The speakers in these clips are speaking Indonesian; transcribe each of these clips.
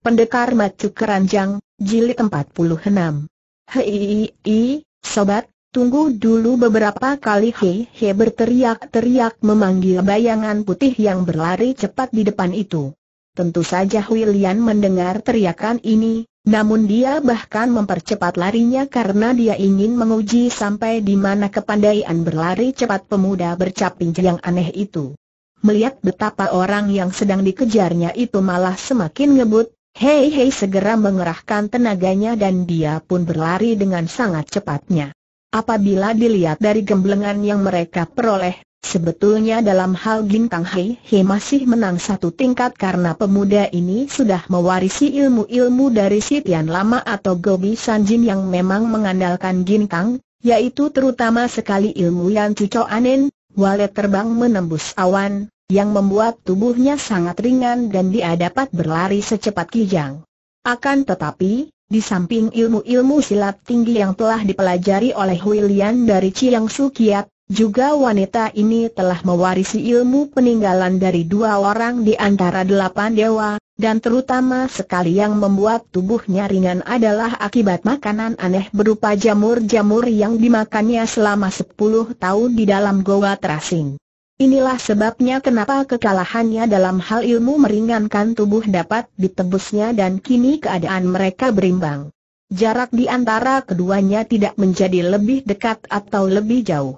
Pendekar Macu Keranjang, Jilid 46. Hei, sobat, tunggu dulu beberapa kali Hei hei, berteriak-teriak memanggil bayangan putih yang berlari cepat di depan itu. Tentu saja William mendengar teriakan ini, namun dia bahkan mempercepat larinya karena dia ingin menguji sampai di mana kepandaian berlari cepat pemuda bercaping yang aneh itu. Melihat betapa orang yang sedang dikejarnya itu malah semakin ngebut, Hei Hei segera mengerahkan tenaganya dan dia pun berlari dengan sangat cepatnya. Apabila dilihat dari gemblengan yang mereka peroleh, sebetulnya dalam hal Gintang Hei Hei masih menang satu tingkat karena pemuda ini sudah mewarisi ilmu-ilmu dari Sitian Lama atau Gobi Sanjin yang memang mengandalkan Gintang, yaitu terutama sekali ilmu yang Cucok Anen, walet terbang menembus awan, yang membuat tubuhnya sangat ringan dan dia dapat berlari secepat kijang. Akan tetapi, di samping ilmu-ilmu silat tinggi yang telah dipelajari oleh William dari Chiang Sukiat, juga wanita ini telah mewarisi ilmu peninggalan dari dua orang di antara delapan dewa, dan terutama sekali yang membuat tubuhnya ringan adalah akibat makanan aneh berupa jamur-jamur yang dimakannya selama sepuluh tahun di dalam goa terasing. Inilah sebabnya kenapa kekalahannya dalam hal ilmu meringankan tubuh dapat ditebusnya dan kini keadaan mereka berimbang. Jarak di antara keduanya tidak menjadi lebih dekat atau lebih jauh.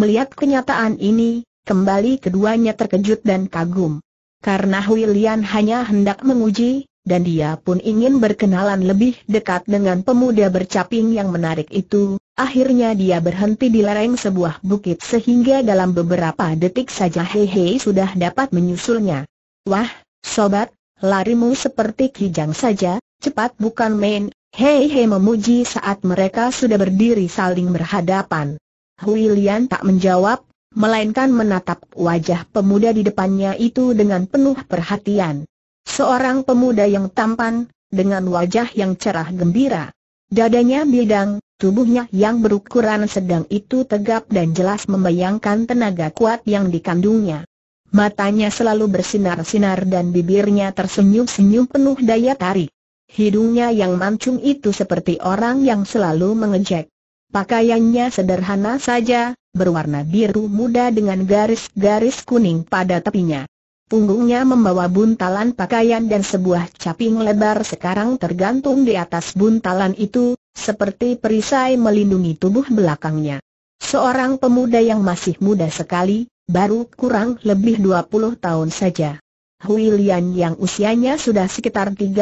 Melihat kenyataan ini, kembali keduanya terkejut dan kagum. Karena William hanya hendak menguji, dan dia pun ingin berkenalan lebih dekat dengan pemuda bercaping yang menarik itu, Akhirnya dia berhenti di lereng sebuah bukit sehingga dalam beberapa detik saja Hehe sudah dapat menyusulnya. Wah, sobat, larimu seperti kijang saja, cepat bukan main. Hehe memuji saat mereka sudah berdiri saling berhadapan. Hui tak menjawab, melainkan menatap wajah pemuda di depannya itu dengan penuh perhatian. Seorang pemuda yang tampan, dengan wajah yang cerah gembira. Dadanya bidang, Tubuhnya yang berukuran sedang itu tegap dan jelas membayangkan tenaga kuat yang dikandungnya. Matanya selalu bersinar-sinar dan bibirnya tersenyum-senyum penuh daya tarik. Hidungnya yang mancung itu seperti orang yang selalu mengejek. Pakaiannya sederhana saja, berwarna biru muda dengan garis-garis kuning pada tepinya. Punggungnya membawa buntalan pakaian dan sebuah caping lebar sekarang tergantung di atas buntalan itu, seperti perisai melindungi tubuh belakangnya. Seorang pemuda yang masih muda sekali, baru kurang lebih 20 tahun saja. Hui Lian yang usianya sudah sekitar 30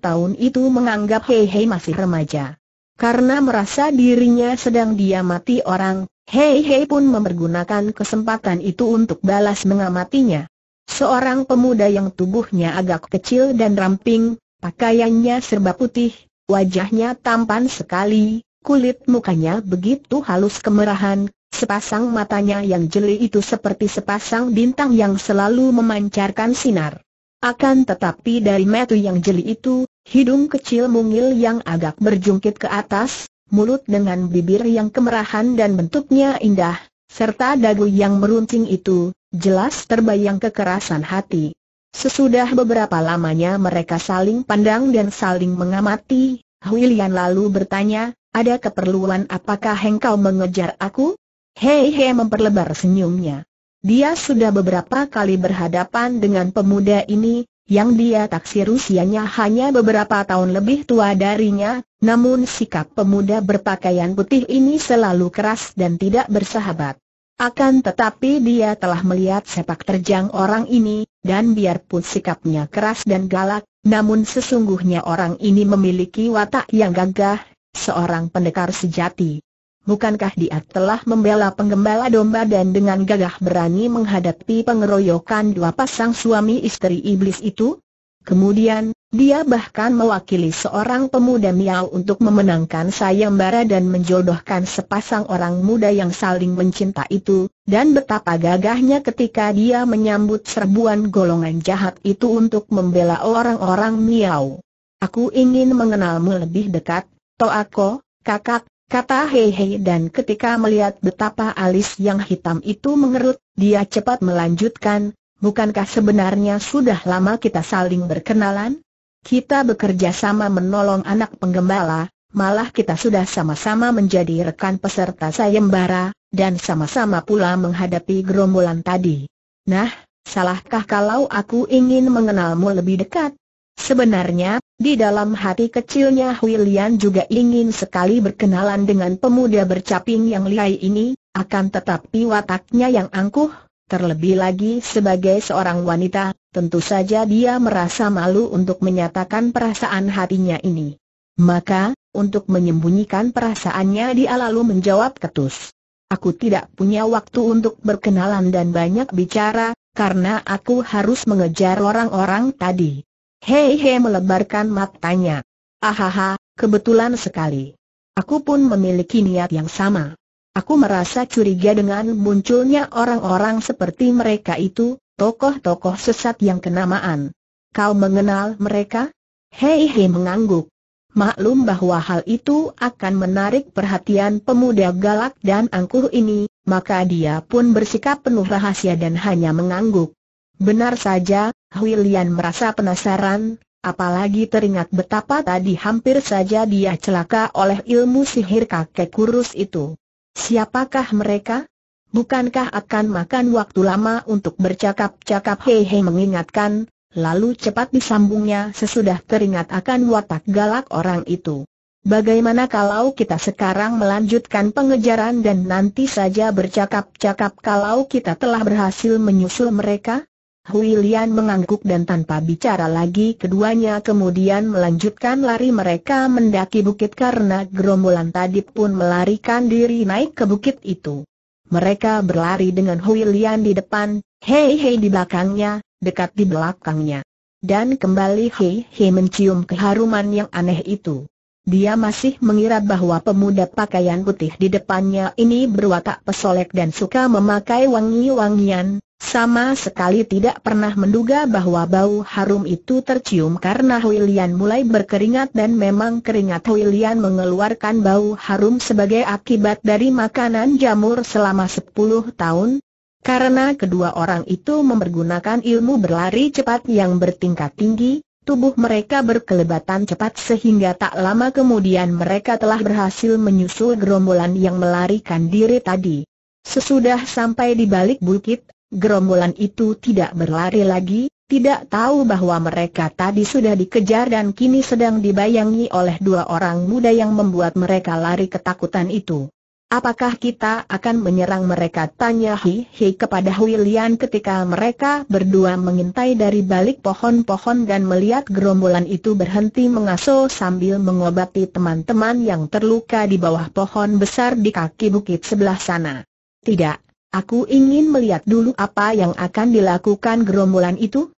tahun itu menganggap Hei Hei masih remaja. Karena merasa dirinya sedang diamati orang, Hei Hei pun memergunakan kesempatan itu untuk balas mengamatinya. Seorang pemuda yang tubuhnya agak kecil dan ramping, pakaiannya serba putih, Wajahnya tampan sekali, kulit mukanya begitu halus kemerahan, sepasang matanya yang jeli itu seperti sepasang bintang yang selalu memancarkan sinar. Akan tetapi dari metu yang jeli itu, hidung kecil mungil yang agak berjungkit ke atas, mulut dengan bibir yang kemerahan dan bentuknya indah, serta dagu yang meruncing itu, jelas terbayang kekerasan hati. Sesudah beberapa lamanya mereka saling pandang dan saling mengamati, Hui lalu bertanya, ada keperluan apakah engkau mengejar aku? Hei Hei memperlebar senyumnya. Dia sudah beberapa kali berhadapan dengan pemuda ini, yang dia taksir usianya hanya beberapa tahun lebih tua darinya, namun sikap pemuda berpakaian putih ini selalu keras dan tidak bersahabat. Akan tetapi dia telah melihat sepak terjang orang ini, dan biarpun sikapnya keras dan galak, namun sesungguhnya orang ini memiliki watak yang gagah, seorang pendekar sejati. Bukankah dia telah membela penggembala domba dan dengan gagah berani menghadapi pengeroyokan dua pasang suami istri iblis itu? Kemudian, dia bahkan mewakili seorang pemuda Miao untuk memenangkan sayembara dan menjodohkan sepasang orang muda yang saling mencinta itu, dan betapa gagahnya ketika dia menyambut serbuan golongan jahat itu untuk membela orang-orang Miao. Aku ingin mengenalmu lebih dekat, Toako, kakak, kata Hehe dan ketika melihat betapa alis yang hitam itu mengerut, dia cepat melanjutkan, bukankah sebenarnya sudah lama kita saling berkenalan? Kita bekerja sama menolong anak penggembala, malah kita sudah sama-sama menjadi rekan peserta sayembara, dan sama-sama pula menghadapi gerombolan tadi. Nah, salahkah kalau aku ingin mengenalmu lebih dekat? Sebenarnya, di dalam hati kecilnya Huilian juga ingin sekali berkenalan dengan pemuda bercaping yang lihai ini, akan tetapi wataknya yang angkuh, Terlebih lagi sebagai seorang wanita, tentu saja dia merasa malu untuk menyatakan perasaan hatinya ini. Maka, untuk menyembunyikan perasaannya dia lalu menjawab ketus. Aku tidak punya waktu untuk berkenalan dan banyak bicara, karena aku harus mengejar orang-orang tadi. Hei hei melebarkan matanya. Ahaha, kebetulan sekali. Aku pun memiliki niat yang sama. Aku merasa curiga dengan munculnya orang-orang seperti mereka itu, tokoh-tokoh sesat yang kenamaan. Kau mengenal mereka? Hei Hei mengangguk. Maklum bahwa hal itu akan menarik perhatian pemuda galak dan angkuh ini, maka dia pun bersikap penuh rahasia dan hanya mengangguk. Benar saja, Huilian merasa penasaran, apalagi teringat betapa tadi hampir saja dia celaka oleh ilmu sihir kakek kurus itu. Siapakah mereka? Bukankah akan makan waktu lama untuk bercakap-cakap hehe mengingatkan, lalu cepat disambungnya sesudah teringat akan watak galak orang itu. Bagaimana kalau kita sekarang melanjutkan pengejaran dan nanti saja bercakap-cakap kalau kita telah berhasil menyusul mereka? Hui Lian mengangguk dan tanpa bicara lagi keduanya kemudian melanjutkan lari mereka mendaki bukit karena gerombolan tadi pun melarikan diri naik ke bukit itu. Mereka berlari dengan Hui Lian di depan, Hei Hei di belakangnya, dekat di belakangnya. Dan kembali Hei Hei mencium keharuman yang aneh itu. Dia masih mengira bahwa pemuda pakaian putih di depannya ini berwatak pesolek dan suka memakai wangi-wangian, sama sekali tidak pernah menduga bahwa bau harum itu tercium karena Huilian mulai berkeringat dan memang keringat Huilian mengeluarkan bau harum sebagai akibat dari makanan jamur selama 10 tahun, karena kedua orang itu mempergunakan ilmu berlari cepat yang bertingkat tinggi, tubuh mereka berkelebatan cepat sehingga tak lama kemudian mereka telah berhasil menyusul gerombolan yang melarikan diri tadi. Sesudah sampai di balik bukit, Gerombolan itu tidak berlari lagi, tidak tahu bahwa mereka tadi sudah dikejar dan kini sedang dibayangi oleh dua orang muda yang membuat mereka lari ketakutan itu. Apakah kita akan menyerang mereka? Tanya Hi Hi kepada William ketika mereka berdua mengintai dari balik pohon-pohon dan melihat gerombolan itu berhenti mengasuh sambil mengobati teman-teman yang terluka di bawah pohon besar di kaki bukit sebelah sana. Tidak, Aku ingin melihat dulu apa yang akan dilakukan gerombolan itu.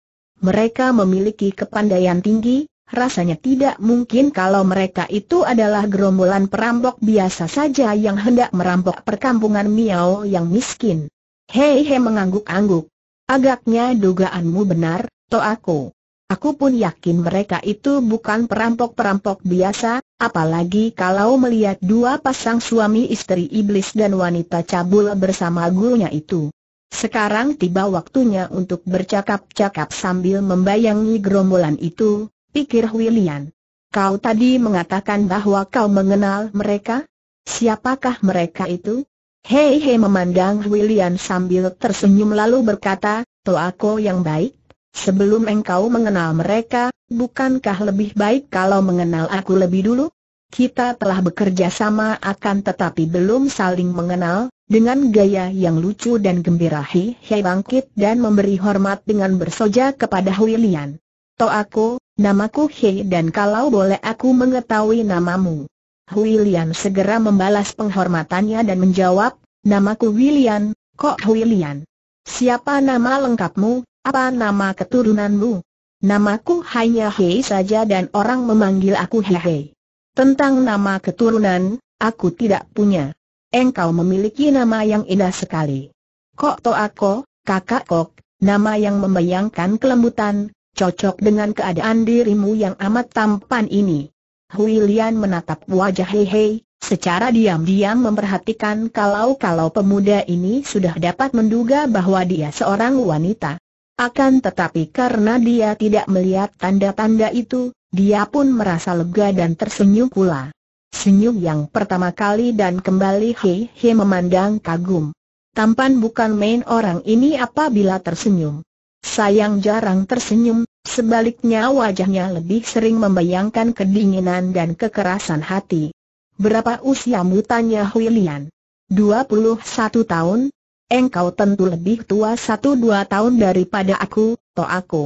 Mereka memiliki kepandaian tinggi, rasanya tidak mungkin kalau mereka itu adalah gerombolan perampok biasa saja yang hendak merampok perkampungan Miao yang miskin. Hei he mengangguk-angguk. Agaknya dugaanmu benar, aku. Aku pun yakin mereka itu bukan perampok-perampok biasa, apalagi kalau melihat dua pasang suami istri iblis dan wanita cabul bersama gurunya itu. Sekarang tiba waktunya untuk bercakap-cakap sambil membayangi gerombolan itu, pikir William. Kau tadi mengatakan bahwa kau mengenal mereka? Siapakah mereka itu? Hei hei memandang William sambil tersenyum lalu berkata, Toako yang baik, Sebelum engkau mengenal mereka, bukankah lebih baik kalau mengenal aku lebih dulu? Kita telah bekerja sama akan tetapi belum saling mengenal, dengan gaya yang lucu dan gembira Hi Hei bangkit dan memberi hormat dengan bersoja kepada Huilian. Lian. To aku, namaku Hei dan kalau boleh aku mengetahui namamu. Huilian segera membalas penghormatannya dan menjawab, namaku William, kok Huilian? Siapa nama lengkapmu? Apa nama keturunanmu? Namaku hanya Hei saja dan orang memanggil aku Hei. Tentang nama keturunan, aku tidak punya. Engkau memiliki nama yang indah sekali. Kok to aku, kakak kok, nama yang membayangkan kelembutan, cocok dengan keadaan dirimu yang amat tampan ini. Hui menatap wajah Hei Hei, Secara diam-diam memperhatikan kalau-kalau pemuda ini sudah dapat menduga bahwa dia seorang wanita. Akan tetapi karena dia tidak melihat tanda-tanda itu, dia pun merasa lega dan tersenyum pula. Senyum yang pertama kali dan kembali Hei Hei memandang kagum. Tampan bukan main orang ini apabila tersenyum. Sayang jarang tersenyum, sebaliknya wajahnya lebih sering membayangkan kedinginan dan kekerasan hati. Berapa usiamu tanya Hui Lian? 21 tahun, engkau tentu lebih tua satu dua tahun daripada aku, toh aku.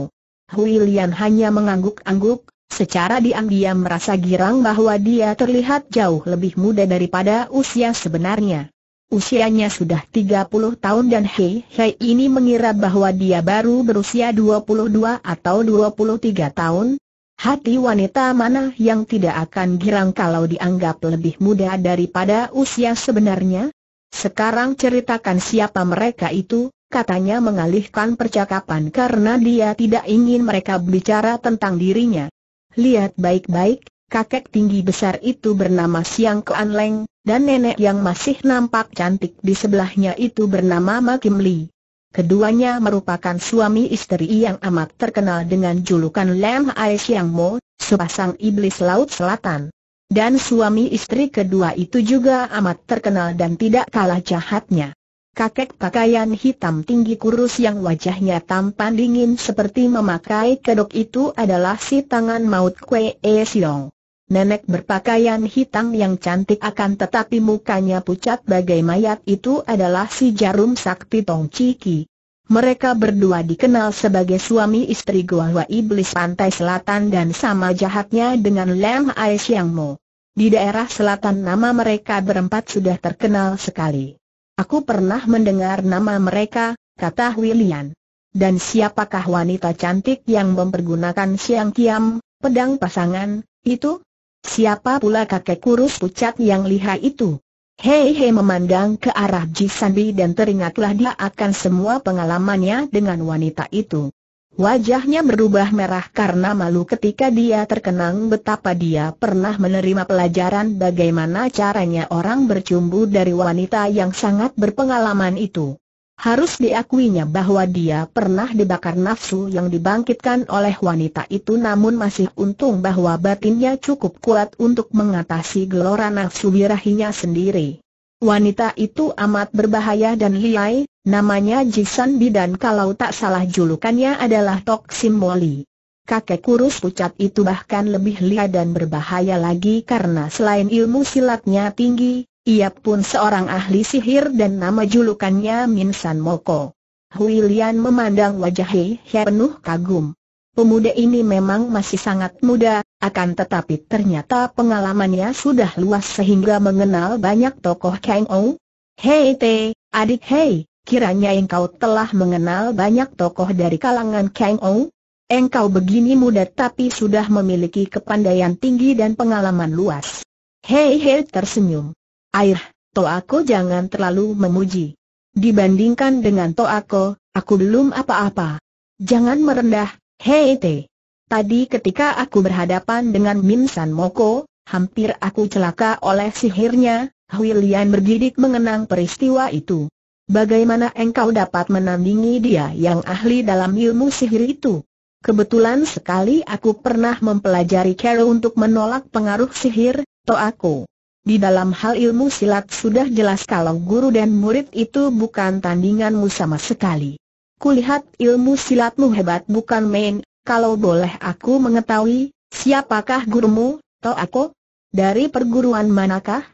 Lian hanya mengangguk-angguk, secara diam-diam merasa girang bahwa dia terlihat jauh lebih muda daripada usia sebenarnya. Usianya sudah 30 tahun dan Hei Hei ini mengira bahwa dia baru berusia 22 atau 23 tahun. Hati wanita mana yang tidak akan girang kalau dianggap lebih muda daripada usia sebenarnya? Sekarang ceritakan siapa mereka itu, katanya mengalihkan percakapan karena dia tidak ingin mereka bicara tentang dirinya. Lihat baik-baik, kakek tinggi besar itu bernama Siang Kuan Leng, dan nenek yang masih nampak cantik di sebelahnya itu bernama Ma Kim Lee. Keduanya merupakan suami istri yang amat terkenal dengan julukan Lam Ai Siang Mo, sepasang iblis Laut Selatan. Dan suami istri kedua itu juga amat terkenal dan tidak kalah jahatnya. Kakek pakaian hitam tinggi kurus yang wajahnya tampan dingin seperti memakai kedok itu adalah si tangan maut Kwe E Siong. Nenek berpakaian hitam yang cantik akan tetapi mukanya pucat bagai mayat itu adalah si jarum sakti Tong Ciki. Mereka berdua dikenal sebagai suami istri hua Iblis Pantai Selatan dan sama jahatnya dengan Lam Ai Mo. Di daerah selatan nama mereka berempat sudah terkenal sekali. Aku pernah mendengar nama mereka, kata William. Dan siapakah wanita cantik yang mempergunakan siang kiam, pedang pasangan, itu? Siapa pula kakek kurus pucat yang lihai itu? Hei Hei memandang ke arah Ji dan teringatlah dia akan semua pengalamannya dengan wanita itu. Wajahnya berubah merah karena malu ketika dia terkenang betapa dia pernah menerima pelajaran bagaimana caranya orang bercumbu dari wanita yang sangat berpengalaman itu. Harus diakuinya bahwa dia pernah dibakar nafsu yang dibangkitkan oleh wanita itu namun masih untung bahwa batinnya cukup kuat untuk mengatasi gelora nafsu birahinya sendiri. Wanita itu amat berbahaya dan liai, namanya Jisan Bidan kalau tak salah julukannya adalah Tok moli. Kakek kurus pucat itu bahkan lebih liar dan berbahaya lagi karena selain ilmu silatnya tinggi, ia pun seorang ahli sihir dan nama julukannya Min San Moko. Hui Lian memandang wajah Hei He penuh kagum. Pemuda ini memang masih sangat muda, akan tetapi ternyata pengalamannya sudah luas sehingga mengenal banyak tokoh Kang Ou. Hei Te, adik Hei, kiranya engkau telah mengenal banyak tokoh dari kalangan Kang Ou. Engkau begini muda tapi sudah memiliki kepandaian tinggi dan pengalaman luas. Hei Hei tersenyum. Air, Toako jangan terlalu memuji. Dibandingkan dengan Toako, aku belum apa-apa. Jangan merendah, hei te. Tadi ketika aku berhadapan dengan Min San Moko, hampir aku celaka oleh sihirnya, Hui Lian bergidik mengenang peristiwa itu. Bagaimana engkau dapat menandingi dia yang ahli dalam ilmu sihir itu? Kebetulan sekali aku pernah mempelajari cara untuk menolak pengaruh sihir, to aku. Di dalam hal ilmu silat sudah jelas kalau guru dan murid itu bukan tandinganmu sama sekali. Kulihat ilmu silatmu hebat bukan main, kalau boleh aku mengetahui, siapakah gurumu, aku Dari perguruan manakah?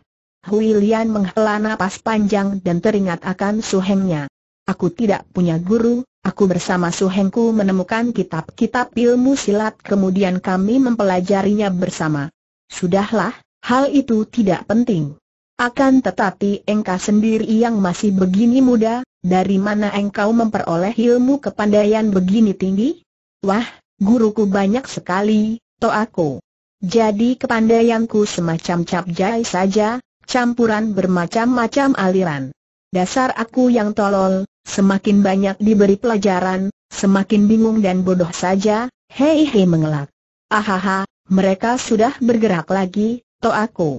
Hui Lian menghela napas panjang dan teringat akan suhengnya. Aku tidak punya guru, Aku bersama suhengku menemukan kitab-kitab ilmu silat kemudian kami mempelajarinya bersama. Sudahlah, hal itu tidak penting. Akan tetapi engkau sendiri yang masih begini muda, dari mana engkau memperoleh ilmu kepandaian begini tinggi? Wah, guruku banyak sekali, to aku. Jadi kepandaianku semacam capjai saja, campuran bermacam-macam aliran. Dasar aku yang tolol, semakin banyak diberi pelajaran, semakin bingung dan bodoh saja, hei hei mengelak. Ahaha, mereka sudah bergerak lagi, Toto aku.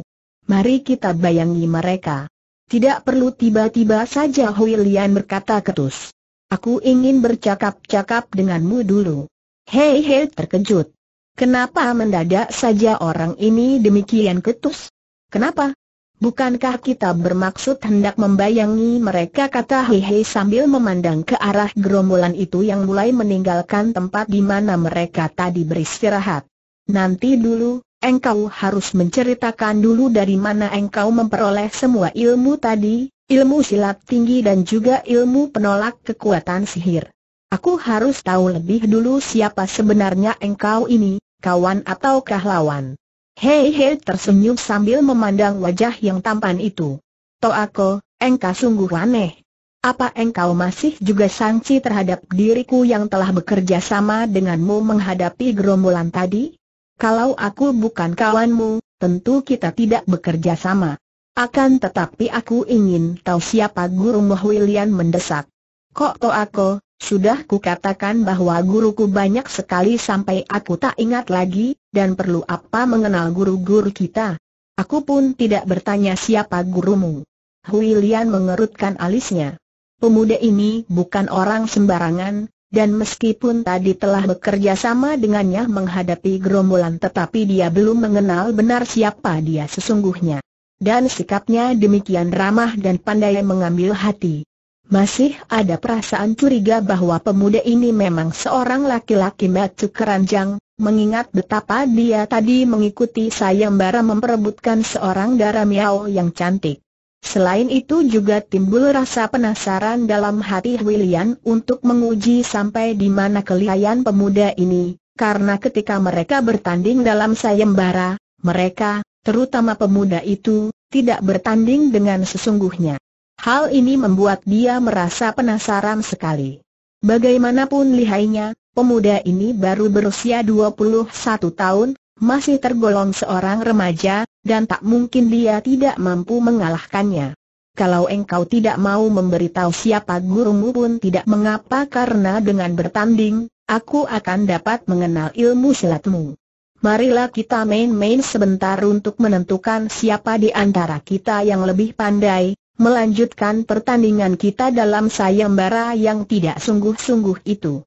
Mari kita bayangi mereka. Tidak perlu tiba-tiba saja Hui Lian berkata ketus. Aku ingin bercakap-cakap denganmu dulu. Hei hei terkejut. Kenapa mendadak saja orang ini demikian ketus? Kenapa? Bukankah kita bermaksud hendak membayangi mereka kata hei sambil memandang ke arah gerombolan itu yang mulai meninggalkan tempat di mana mereka tadi beristirahat. Nanti dulu, engkau harus menceritakan dulu dari mana engkau memperoleh semua ilmu tadi, ilmu silat tinggi dan juga ilmu penolak kekuatan sihir. Aku harus tahu lebih dulu siapa sebenarnya engkau ini, kawan atau lawan. Hei hei tersenyum sambil memandang wajah yang tampan itu. Toh aku, engkau sungguh aneh. Apa engkau masih juga sangsi terhadap diriku yang telah bekerja sama denganmu menghadapi gerombolan tadi? Kalau aku bukan kawanmu, tentu kita tidak bekerja sama. Akan tetapi aku ingin tahu siapa guru Moh William mendesak. Kok to aku, sudah kukatakan bahwa guruku banyak sekali sampai aku tak ingat lagi, dan perlu apa mengenal guru-guru kita. Aku pun tidak bertanya siapa gurumu. Huilian mengerutkan alisnya. Pemuda ini bukan orang sembarangan, dan meskipun tadi telah bekerja sama dengannya menghadapi gerombolan tetapi dia belum mengenal benar siapa dia sesungguhnya. Dan sikapnya demikian ramah dan pandai mengambil hati. Masih ada perasaan curiga bahwa pemuda ini memang seorang laki-laki matu keranjang, mengingat betapa dia tadi mengikuti sayembara memperebutkan seorang darah miao yang cantik. Selain itu juga timbul rasa penasaran dalam hati William untuk menguji sampai di mana kelihayan pemuda ini, karena ketika mereka bertanding dalam sayembara, mereka, terutama pemuda itu, tidak bertanding dengan sesungguhnya. Hal ini membuat dia merasa penasaran sekali. Bagaimanapun lihainya, pemuda ini baru berusia 21 tahun, masih tergolong seorang remaja, dan tak mungkin dia tidak mampu mengalahkannya. Kalau engkau tidak mau memberitahu siapa gurumu pun tidak mengapa karena dengan bertanding, aku akan dapat mengenal ilmu silatmu. Marilah kita main-main sebentar untuk menentukan siapa di antara kita yang lebih pandai, melanjutkan pertandingan kita dalam sayembara yang tidak sungguh-sungguh itu.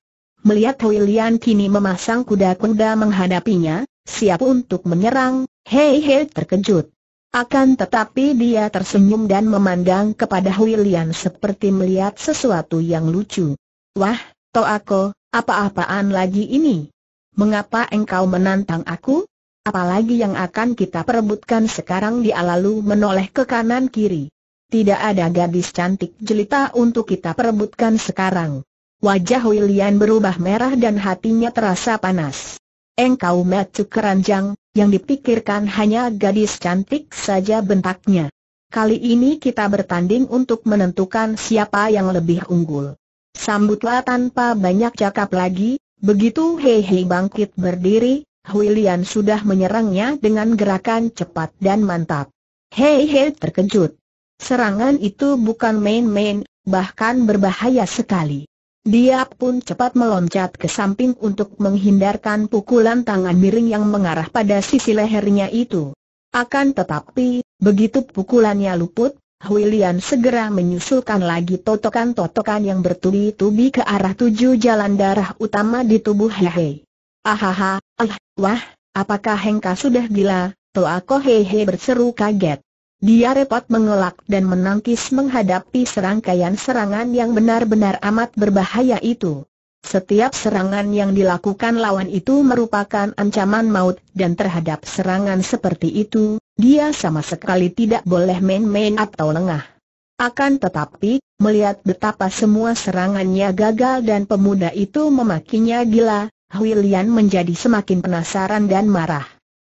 Melihat Hui kini memasang kuda-kuda menghadapinya, siap untuk menyerang, Hei Hei terkejut. Akan tetapi dia tersenyum dan memandang kepada Hui seperti melihat sesuatu yang lucu. Wah, Toako, apa-apaan lagi ini? Mengapa engkau menantang aku? Apalagi yang akan kita perebutkan sekarang dia lalu menoleh ke kanan kiri. Tidak ada gadis cantik jelita untuk kita perebutkan sekarang. Wajah William berubah merah dan hatinya terasa panas. Engkau metu keranjang, yang dipikirkan hanya gadis cantik saja bentaknya. Kali ini kita bertanding untuk menentukan siapa yang lebih unggul. Sambutlah tanpa banyak cakap lagi, begitu Hehe bangkit berdiri, William sudah menyerangnya dengan gerakan cepat dan mantap. Hehe terkejut. Serangan itu bukan main-main, bahkan berbahaya sekali. Dia pun cepat meloncat ke samping untuk menghindarkan pukulan tangan miring yang mengarah pada sisi lehernya itu. Akan tetapi, begitu pukulannya luput, Huilian segera menyusulkan lagi totokan-totokan yang bertubi-tubi ke arah tujuh jalan darah utama di tubuh Hehe. Ahaha, ah, wah, apakah Hengka sudah gila? Toa Hehe berseru kaget. Dia repot mengelak dan menangkis menghadapi serangkaian serangan yang benar-benar amat berbahaya itu. Setiap serangan yang dilakukan lawan itu merupakan ancaman maut dan terhadap serangan seperti itu, dia sama sekali tidak boleh main-main atau lengah. Akan tetapi, melihat betapa semua serangannya gagal dan pemuda itu memakinya gila, Huilian menjadi semakin penasaran dan marah.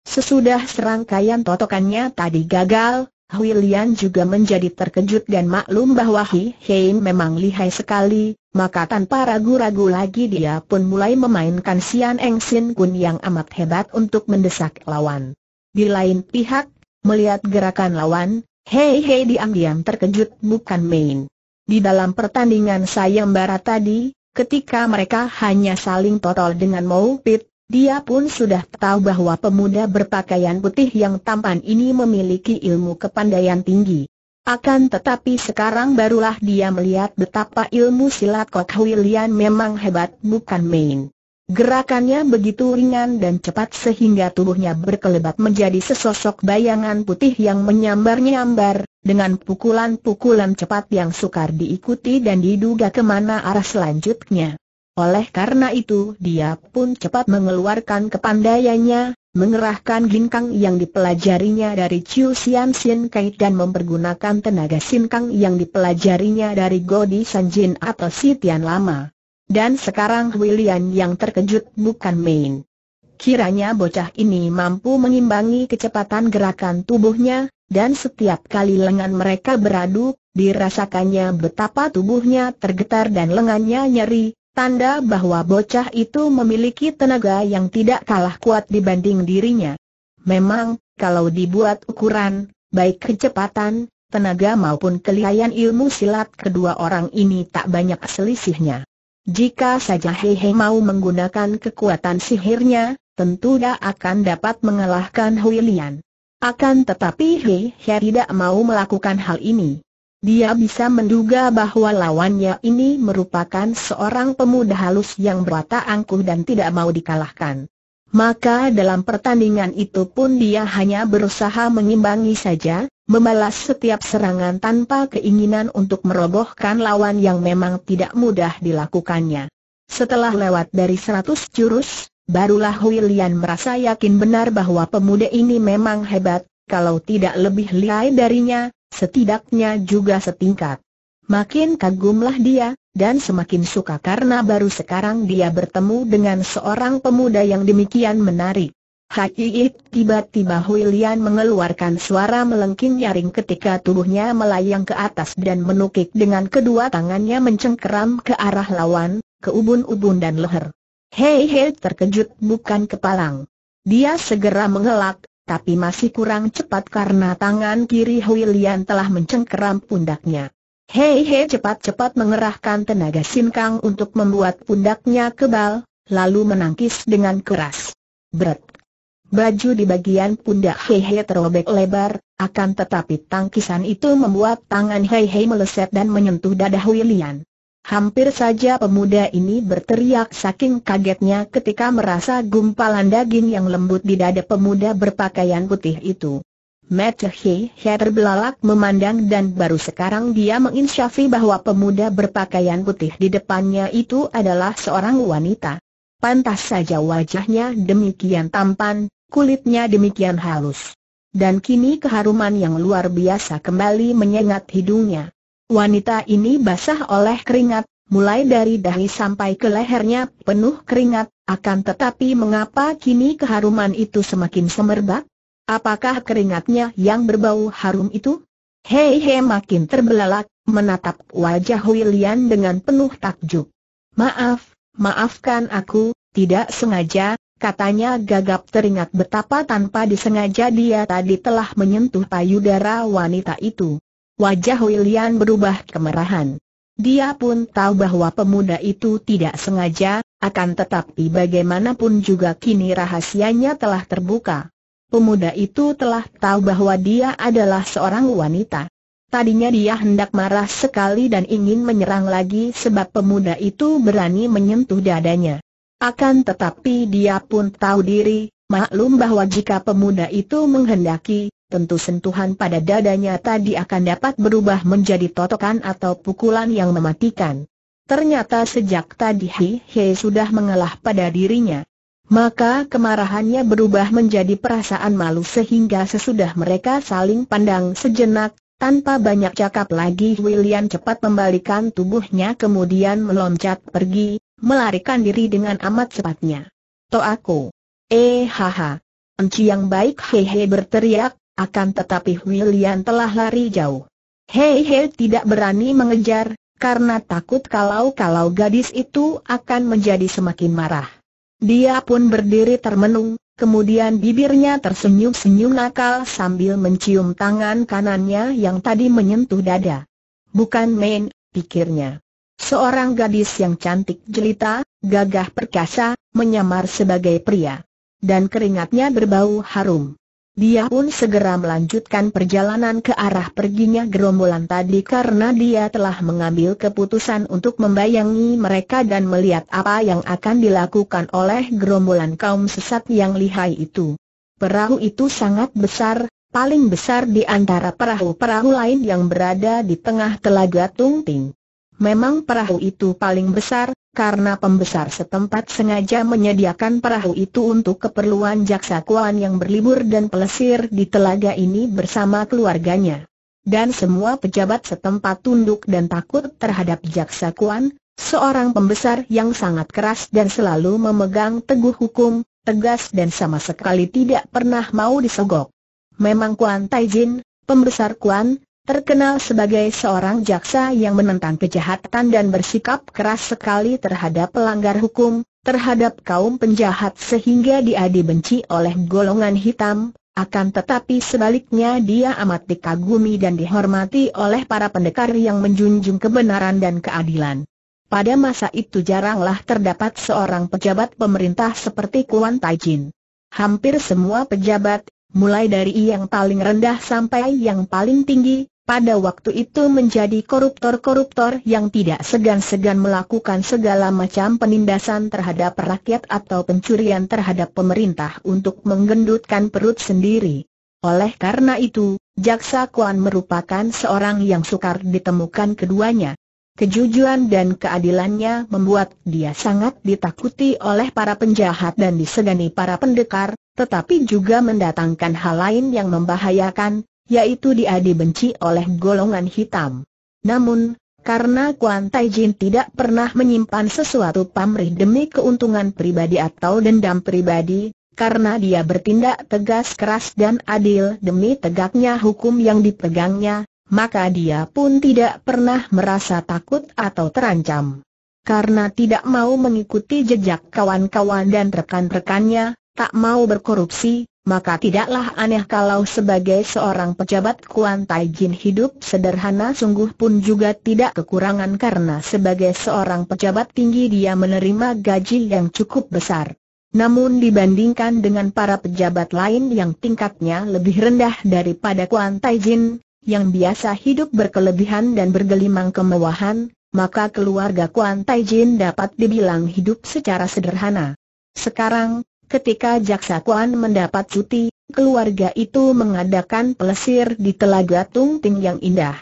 Sesudah serangkaian totokannya tadi gagal, Hui Lian juga menjadi terkejut dan maklum bahwa Hui Hei memang lihai sekali, maka tanpa ragu-ragu lagi dia pun mulai memainkan Sian Eng Sin Kun yang amat hebat untuk mendesak lawan. Di lain pihak, melihat gerakan lawan, Hei Hei diam-diam terkejut bukan main. Di dalam pertandingan sayembara tadi, ketika mereka hanya saling totol dengan Mou Pit, dia pun sudah tahu bahwa pemuda berpakaian putih yang tampan ini memiliki ilmu kepandaian tinggi. Akan tetapi sekarang barulah dia melihat betapa ilmu silat Kok Hui memang hebat bukan main. Gerakannya begitu ringan dan cepat sehingga tubuhnya berkelebat menjadi sesosok bayangan putih yang menyambar-nyambar, dengan pukulan-pukulan cepat yang sukar diikuti dan diduga kemana arah selanjutnya. Oleh karena itu dia pun cepat mengeluarkan kepandaiannya, mengerahkan ginkang yang dipelajarinya dari Chiu Sian Sin Kai dan mempergunakan tenaga sinkang yang dipelajarinya dari Godi San Jin atau Sitian Lama. Dan sekarang William yang terkejut bukan main. Kiranya bocah ini mampu mengimbangi kecepatan gerakan tubuhnya, dan setiap kali lengan mereka beradu, dirasakannya betapa tubuhnya tergetar dan lengannya nyeri, Tanda bahwa bocah itu memiliki tenaga yang tidak kalah kuat dibanding dirinya. Memang, kalau dibuat ukuran, baik kecepatan, tenaga maupun kelihayan ilmu silat kedua orang ini tak banyak selisihnya. Jika saja Hehe mau menggunakan kekuatan sihirnya, tentu dia akan dapat mengalahkan Huilian. Akan tetapi Hehe tidak mau melakukan hal ini. Dia bisa menduga bahwa lawannya ini merupakan seorang pemuda halus yang berwatak angkuh dan tidak mau dikalahkan. Maka dalam pertandingan itu pun dia hanya berusaha mengimbangi saja, membalas setiap serangan tanpa keinginan untuk merobohkan lawan yang memang tidak mudah dilakukannya. Setelah lewat dari seratus jurus, barulah William merasa yakin benar bahwa pemuda ini memang hebat, kalau tidak lebih lihai darinya, setidaknya juga setingkat. Makin kagumlah dia, dan semakin suka karena baru sekarang dia bertemu dengan seorang pemuda yang demikian menarik. Hai tiba-tiba Hui mengeluarkan suara melengking nyaring ketika tubuhnya melayang ke atas dan menukik dengan kedua tangannya mencengkeram ke arah lawan, ke ubun-ubun dan leher. Hei hei terkejut bukan kepalang. Dia segera mengelak, tapi masih kurang cepat karena tangan kiri Huilian telah mencengkeram pundaknya. Hei hei cepat-cepat mengerahkan tenaga sinkang untuk membuat pundaknya kebal, lalu menangkis dengan keras. Berat. Baju di bagian pundak Hei Hei terobek lebar, akan tetapi tangkisan itu membuat tangan Hei Hei meleset dan menyentuh dada Huilian. Hampir saja pemuda ini berteriak saking kagetnya ketika merasa gumpalan daging yang lembut di dada pemuda berpakaian putih itu. Metehe He terbelalak memandang dan baru sekarang dia menginsyafi bahwa pemuda berpakaian putih di depannya itu adalah seorang wanita. Pantas saja wajahnya demikian tampan, kulitnya demikian halus. Dan kini keharuman yang luar biasa kembali menyengat hidungnya. Wanita ini basah oleh keringat, mulai dari dahi sampai ke lehernya penuh keringat, akan tetapi mengapa kini keharuman itu semakin semerbak? Apakah keringatnya yang berbau harum itu? Hei Hei makin terbelalak, menatap wajah William dengan penuh takjub. Maaf, maafkan aku, tidak sengaja, katanya gagap teringat betapa tanpa disengaja dia tadi telah menyentuh payudara wanita itu. Wajah William berubah kemerahan. Dia pun tahu bahwa pemuda itu tidak sengaja, akan tetapi bagaimanapun juga kini rahasianya telah terbuka. Pemuda itu telah tahu bahwa dia adalah seorang wanita. Tadinya dia hendak marah sekali dan ingin menyerang lagi sebab pemuda itu berani menyentuh dadanya. Akan tetapi dia pun tahu diri, maklum bahwa jika pemuda itu menghendaki, tentu sentuhan pada dadanya tadi akan dapat berubah menjadi totokan atau pukulan yang mematikan. Ternyata sejak tadi Hei Hei sudah mengalah pada dirinya. Maka kemarahannya berubah menjadi perasaan malu sehingga sesudah mereka saling pandang sejenak, tanpa banyak cakap lagi William cepat membalikan tubuhnya kemudian meloncat pergi, melarikan diri dengan amat cepatnya. aku. Eh haha! Enci yang baik hehe berteriak, akan tetapi William telah lari jauh. Hei Hei tidak berani mengejar, karena takut kalau-kalau gadis itu akan menjadi semakin marah. Dia pun berdiri termenung, kemudian bibirnya tersenyum-senyum nakal sambil mencium tangan kanannya yang tadi menyentuh dada. Bukan main, pikirnya. Seorang gadis yang cantik jelita, gagah perkasa, menyamar sebagai pria. Dan keringatnya berbau harum. Dia pun segera melanjutkan perjalanan ke arah perginya gerombolan tadi karena dia telah mengambil keputusan untuk membayangi mereka dan melihat apa yang akan dilakukan oleh gerombolan kaum sesat yang lihai itu. Perahu itu sangat besar, paling besar di antara perahu-perahu lain yang berada di tengah telaga Tungting. Memang perahu itu paling besar, karena pembesar setempat sengaja menyediakan perahu itu untuk keperluan jaksa Kuan yang berlibur dan pelesir di telaga ini bersama keluarganya. Dan semua pejabat setempat tunduk dan takut terhadap jaksa Kuan, seorang pembesar yang sangat keras dan selalu memegang teguh hukum, tegas dan sama sekali tidak pernah mau disogok. Memang Kuan Taijin, pembesar Kuan, Terkenal sebagai seorang jaksa yang menentang kejahatan dan bersikap keras sekali terhadap pelanggar hukum, terhadap kaum penjahat sehingga dia dibenci oleh golongan hitam, akan tetapi sebaliknya dia amat dikagumi dan dihormati oleh para pendekar yang menjunjung kebenaran dan keadilan. Pada masa itu jaranglah terdapat seorang pejabat pemerintah seperti Kuan Taijin. Hampir semua pejabat, mulai dari yang paling rendah sampai yang paling tinggi, pada waktu itu menjadi koruptor-koruptor yang tidak segan-segan melakukan segala macam penindasan terhadap rakyat atau pencurian terhadap pemerintah untuk menggendutkan perut sendiri. Oleh karena itu, Jaksa Kuan merupakan seorang yang sukar ditemukan keduanya. Kejujuran dan keadilannya membuat dia sangat ditakuti oleh para penjahat dan disegani para pendekar, tetapi juga mendatangkan hal lain yang membahayakan, yaitu dia dibenci oleh golongan hitam. Namun, karena Kuan Tai Jin tidak pernah menyimpan sesuatu pamrih demi keuntungan pribadi atau dendam pribadi, karena dia bertindak tegas keras dan adil demi tegaknya hukum yang dipegangnya, maka dia pun tidak pernah merasa takut atau terancam. Karena tidak mau mengikuti jejak kawan-kawan dan rekan-rekannya, tak mau berkorupsi, maka tidaklah aneh kalau sebagai seorang pejabat Kuan Tai Jin hidup sederhana sungguh pun juga tidak kekurangan karena sebagai seorang pejabat tinggi dia menerima gaji yang cukup besar. Namun dibandingkan dengan para pejabat lain yang tingkatnya lebih rendah daripada Kuan Tai Jin, yang biasa hidup berkelebihan dan bergelimang kemewahan, maka keluarga Kuan Tai Jin dapat dibilang hidup secara sederhana. Sekarang, Ketika Jaksa Kuan mendapat cuti, keluarga itu mengadakan pelesir di Telaga Tung Ting yang indah.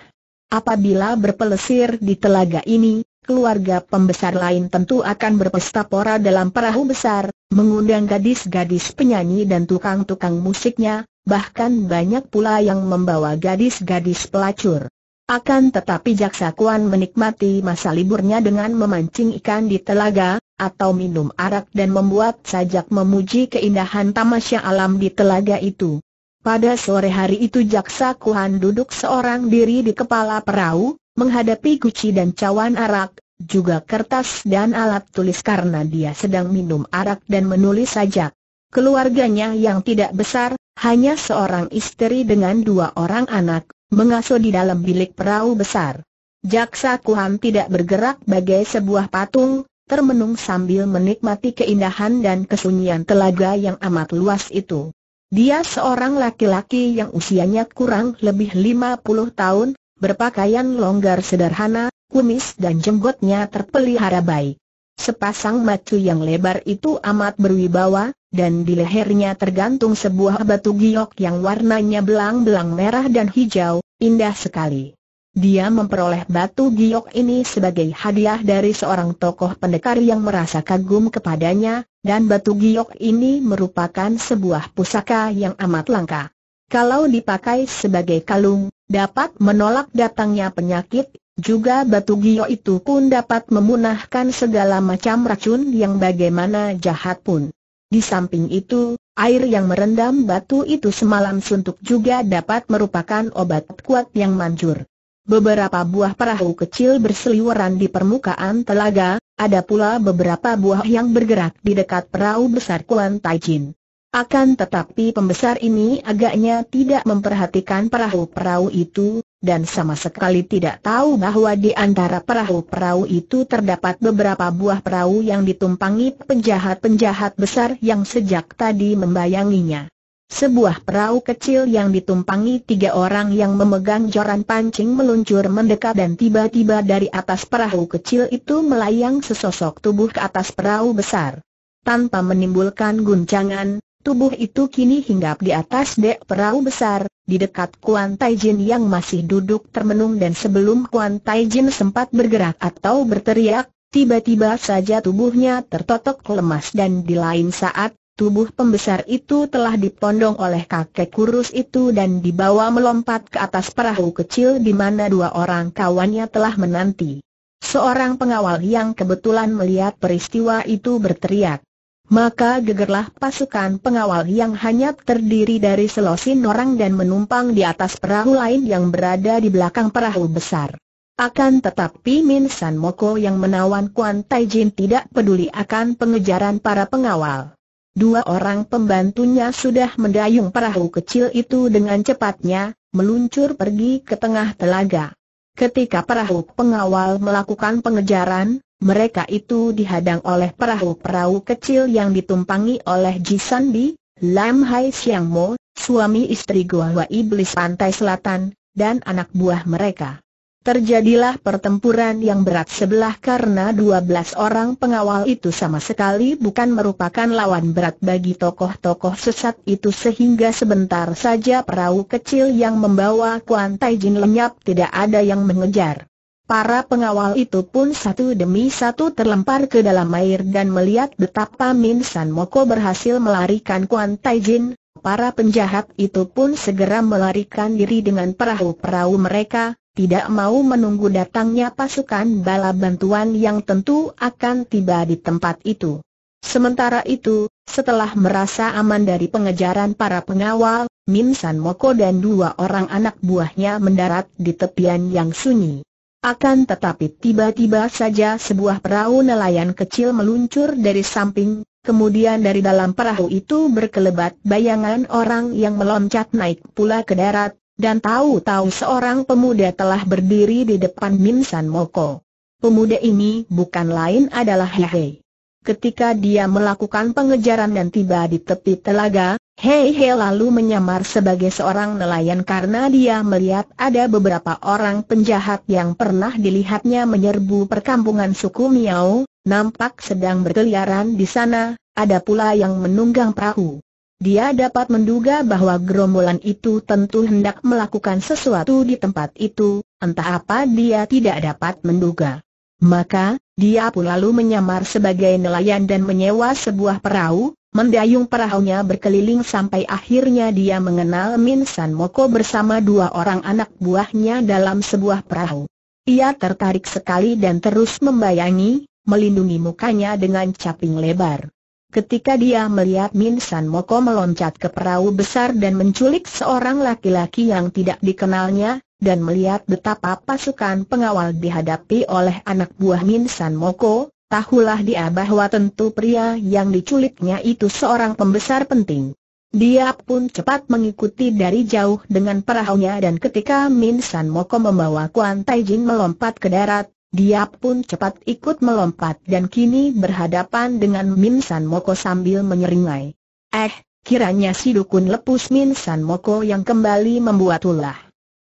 Apabila berpelesir di telaga ini, keluarga pembesar lain tentu akan berpesta pora dalam perahu besar, mengundang gadis-gadis penyanyi dan tukang-tukang musiknya, bahkan banyak pula yang membawa gadis-gadis pelacur. Akan tetapi Jaksa Kuan menikmati masa liburnya dengan memancing ikan di telaga, atau minum arak dan membuat sajak memuji keindahan tamasya alam di telaga itu. Pada sore hari itu Jaksa Kuhan duduk seorang diri di kepala perahu, menghadapi guci dan cawan arak, juga kertas dan alat tulis karena dia sedang minum arak dan menulis sajak. Keluarganya yang tidak besar, hanya seorang istri dengan dua orang anak, mengasuh di dalam bilik perahu besar. Jaksa Kuhan tidak bergerak bagai sebuah patung, termenung sambil menikmati keindahan dan kesunyian telaga yang amat luas itu. Dia seorang laki-laki yang usianya kurang lebih 50 tahun, berpakaian longgar sederhana, kumis dan jenggotnya terpelihara baik. Sepasang macu yang lebar itu amat berwibawa, dan di lehernya tergantung sebuah batu giok yang warnanya belang-belang merah dan hijau, indah sekali. Dia memperoleh batu giok ini sebagai hadiah dari seorang tokoh pendekar yang merasa kagum kepadanya, dan batu giok ini merupakan sebuah pusaka yang amat langka. Kalau dipakai sebagai kalung, dapat menolak datangnya penyakit, juga batu giok itu pun dapat memunahkan segala macam racun yang bagaimana jahat pun. Di samping itu, Air yang merendam batu itu semalam suntuk juga dapat merupakan obat kuat yang manjur. Beberapa buah perahu kecil berseliweran di permukaan telaga, ada pula beberapa buah yang bergerak di dekat perahu besar Kuan Taijin. Akan tetapi pembesar ini agaknya tidak memperhatikan perahu-perahu itu, dan sama sekali tidak tahu bahwa di antara perahu-perahu itu terdapat beberapa buah perahu yang ditumpangi penjahat-penjahat besar yang sejak tadi membayanginya. Sebuah perahu kecil yang ditumpangi tiga orang yang memegang joran pancing meluncur mendekat dan tiba-tiba dari atas perahu kecil itu melayang sesosok tubuh ke atas perahu besar. Tanpa menimbulkan guncangan, tubuh itu kini hinggap di atas dek perahu besar, di dekat Kuan Taijin yang masih duduk termenung dan sebelum Kuan Taijin sempat bergerak atau berteriak, tiba-tiba saja tubuhnya tertotok lemas dan di lain saat, tubuh pembesar itu telah dipondong oleh kakek kurus itu dan dibawa melompat ke atas perahu kecil di mana dua orang kawannya telah menanti. Seorang pengawal yang kebetulan melihat peristiwa itu berteriak. Maka gegerlah pasukan pengawal yang hanya terdiri dari selosin orang dan menumpang di atas perahu lain yang berada di belakang perahu besar. Akan tetapi Min San Moko yang menawan Kuan Tai Jin tidak peduli akan pengejaran para pengawal. Dua orang pembantunya sudah mendayung perahu kecil itu dengan cepatnya, meluncur pergi ke tengah telaga. Ketika perahu pengawal melakukan pengejaran, mereka itu dihadang oleh perahu-perahu kecil yang ditumpangi oleh Jisandi, Lam Hai Siang Mo, suami istri Goa Iblis Pantai Selatan, dan anak buah mereka. Terjadilah pertempuran yang berat sebelah karena 12 orang pengawal itu sama sekali bukan merupakan lawan berat bagi tokoh-tokoh sesat itu sehingga sebentar saja perahu kecil yang membawa Kuan Tai Jin lenyap tidak ada yang mengejar. Para pengawal itu pun satu demi satu terlempar ke dalam air dan melihat betapa Min San Moko berhasil melarikan Kuan Tai Jin, para penjahat itu pun segera melarikan diri dengan perahu-perahu mereka tidak mau menunggu datangnya pasukan bala bantuan yang tentu akan tiba di tempat itu. Sementara itu, setelah merasa aman dari pengejaran para pengawal, Min San Moko dan dua orang anak buahnya mendarat di tepian yang sunyi. Akan tetapi tiba-tiba saja sebuah perahu nelayan kecil meluncur dari samping, kemudian dari dalam perahu itu berkelebat bayangan orang yang meloncat naik pula ke darat, dan tahu-tahu seorang pemuda telah berdiri di depan Min Moko. Pemuda ini bukan lain adalah Hei. Ketika dia melakukan pengejaran dan tiba di tepi telaga, Hei Hei lalu menyamar sebagai seorang nelayan karena dia melihat ada beberapa orang penjahat yang pernah dilihatnya menyerbu perkampungan suku Miao, nampak sedang berkeliaran di sana, ada pula yang menunggang perahu. Dia dapat menduga bahwa gerombolan itu tentu hendak melakukan sesuatu di tempat itu, entah apa dia tidak dapat menduga. Maka, dia pun lalu menyamar sebagai nelayan dan menyewa sebuah perahu, mendayung perahunya berkeliling sampai akhirnya dia mengenal Min San Moko bersama dua orang anak buahnya dalam sebuah perahu. Ia tertarik sekali dan terus membayangi, melindungi mukanya dengan caping lebar. Ketika dia melihat Min San Moko meloncat ke perahu besar dan menculik seorang laki-laki yang tidak dikenalnya, dan melihat betapa pasukan pengawal dihadapi oleh anak buah Min San Moko, tahulah dia bahwa tentu pria yang diculiknya itu seorang pembesar penting. Dia pun cepat mengikuti dari jauh dengan perahunya dan ketika Min San Moko membawa Kuan Taijin melompat ke darat, dia pun cepat ikut melompat dan kini berhadapan dengan Min San Moko sambil menyeringai. Eh, kiranya si dukun lepus Min San Moko yang kembali membuat ulah.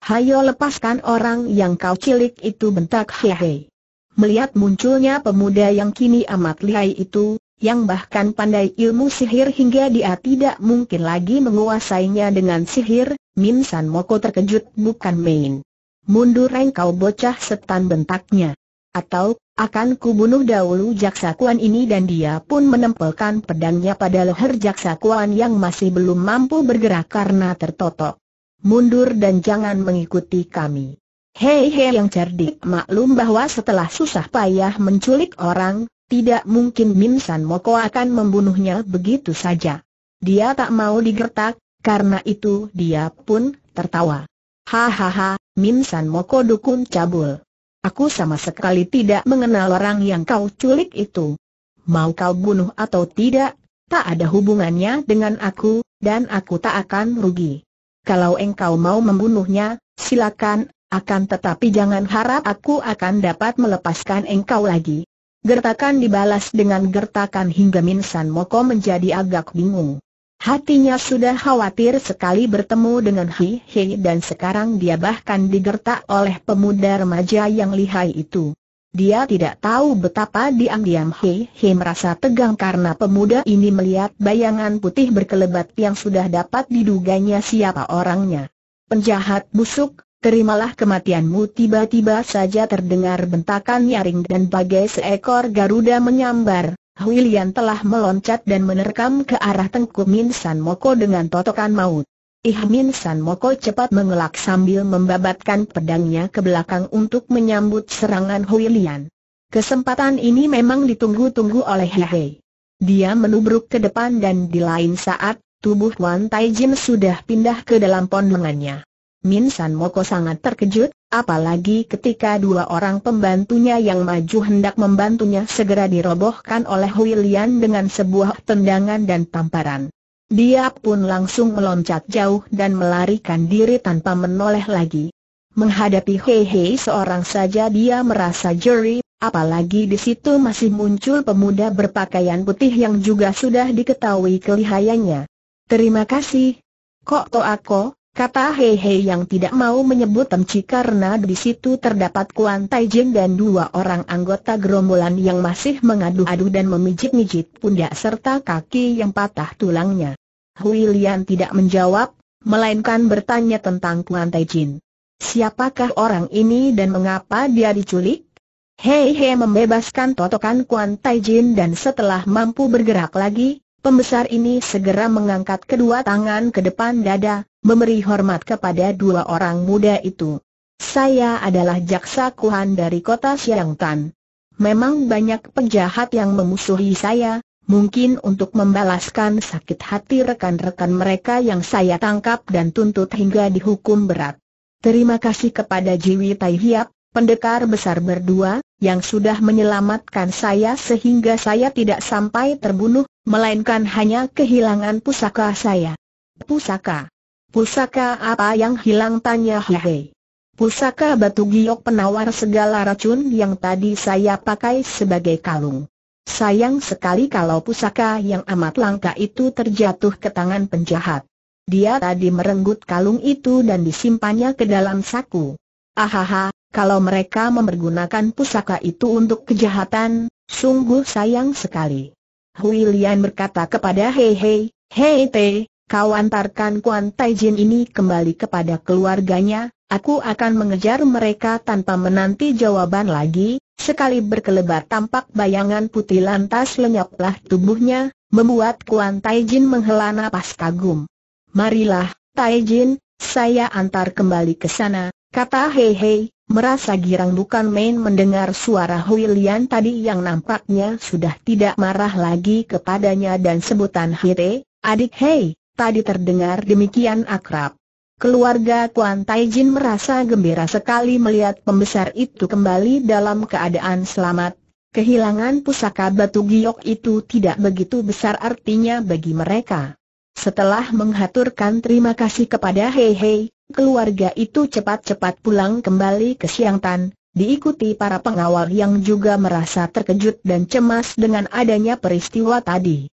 Hayo lepaskan orang yang kau cilik itu bentak hehe. Melihat munculnya pemuda yang kini amat lihai itu, yang bahkan pandai ilmu sihir hingga dia tidak mungkin lagi menguasainya dengan sihir, Min San Moko terkejut bukan main mundur engkau bocah setan bentaknya. Atau, akan kubunuh dahulu jaksa kuan ini dan dia pun menempelkan pedangnya pada leher jaksa kuan yang masih belum mampu bergerak karena tertotok. Mundur dan jangan mengikuti kami. Hei hei yang cerdik maklum bahwa setelah susah payah menculik orang, tidak mungkin Min San Moko akan membunuhnya begitu saja. Dia tak mau digertak, karena itu dia pun tertawa. Hahaha, Minsan Moko Dukun Cabul. Aku sama sekali tidak mengenal orang yang kau culik itu. Mau kau bunuh atau tidak, tak ada hubungannya dengan aku, dan aku tak akan rugi. Kalau engkau mau membunuhnya, silakan, akan tetapi jangan harap aku akan dapat melepaskan engkau lagi. Gertakan dibalas dengan gertakan hingga Minsan Moko menjadi agak bingung. Hatinya sudah khawatir sekali bertemu dengan Hi Hei dan sekarang dia bahkan digertak oleh pemuda remaja yang lihai itu. Dia tidak tahu betapa diam-diam Hei Hei merasa tegang karena pemuda ini melihat bayangan putih berkelebat yang sudah dapat diduganya siapa orangnya. Penjahat busuk, terimalah kematianmu tiba-tiba saja terdengar bentakan nyaring dan bagai seekor Garuda menyambar. Huilian telah meloncat dan menerkam ke arah Tengku Min San Moko dengan totokan maut. Ih Min San Moko cepat mengelak sambil membabatkan pedangnya ke belakang untuk menyambut serangan Huilian. Kesempatan ini memang ditunggu-tunggu oleh Hehe. Dia menubruk ke depan dan di lain saat, tubuh Wan Tai Jin sudah pindah ke dalam pondongannya. Min San Moko sangat terkejut, apalagi ketika dua orang pembantunya yang maju hendak membantunya segera dirobohkan oleh William dengan sebuah tendangan dan tamparan. Dia pun langsung meloncat jauh dan melarikan diri tanpa menoleh lagi. Menghadapi Hei Hei seorang saja dia merasa jeri, apalagi di situ masih muncul pemuda berpakaian putih yang juga sudah diketahui kelihayannya. Terima kasih. Kok to aku? Kata Hehe yang tidak mau menyebut Temci karena di situ terdapat Kuan Tai Jin dan dua orang anggota gerombolan yang masih mengadu-adu dan memijit-mijit pundak serta kaki yang patah tulangnya. Hui Lian tidak menjawab, melainkan bertanya tentang Kuan Tai Jin. Siapakah orang ini dan mengapa dia diculik? Hehe membebaskan totokan Kuan Tai Jin dan setelah mampu bergerak lagi, pembesar ini segera mengangkat kedua tangan ke depan dada, memberi hormat kepada dua orang muda itu. Saya adalah jaksa Kuhan dari kota Siangtan. Memang banyak penjahat yang memusuhi saya, Mungkin untuk membalaskan sakit hati rekan-rekan mereka yang saya tangkap dan tuntut hingga dihukum berat. Terima kasih kepada Jiwi Tai Hiap, pendekar besar berdua, yang sudah menyelamatkan saya sehingga saya tidak sampai terbunuh, melainkan hanya kehilangan pusaka saya. Pusaka Pusaka apa yang hilang tanya Hehe. Pusaka batu giok penawar segala racun yang tadi saya pakai sebagai kalung. Sayang sekali kalau pusaka yang amat langka itu terjatuh ke tangan penjahat. Dia tadi merenggut kalung itu dan disimpannya ke dalam saku. Ahaha, kalau mereka mempergunakan pusaka itu untuk kejahatan, sungguh sayang sekali. William berkata kepada Hei Hei, Hei kau antarkan Kuan Taijin ini kembali kepada keluarganya, aku akan mengejar mereka tanpa menanti jawaban lagi, sekali berkelebat tampak bayangan putih lantas lenyaplah tubuhnya, membuat Kuan Taijin menghela napas kagum. Marilah, Taijin, saya antar kembali ke sana, kata Hei Hei, merasa girang bukan main mendengar suara Hui Lian tadi yang nampaknya sudah tidak marah lagi kepadanya dan sebutan Hei, adik Hei, tadi terdengar demikian akrab. Keluarga Kuan Taijin merasa gembira sekali melihat pembesar itu kembali dalam keadaan selamat. Kehilangan pusaka batu giok itu tidak begitu besar artinya bagi mereka. Setelah menghaturkan terima kasih kepada Hei Hei, keluarga itu cepat-cepat pulang kembali ke Siangtan, diikuti para pengawal yang juga merasa terkejut dan cemas dengan adanya peristiwa tadi.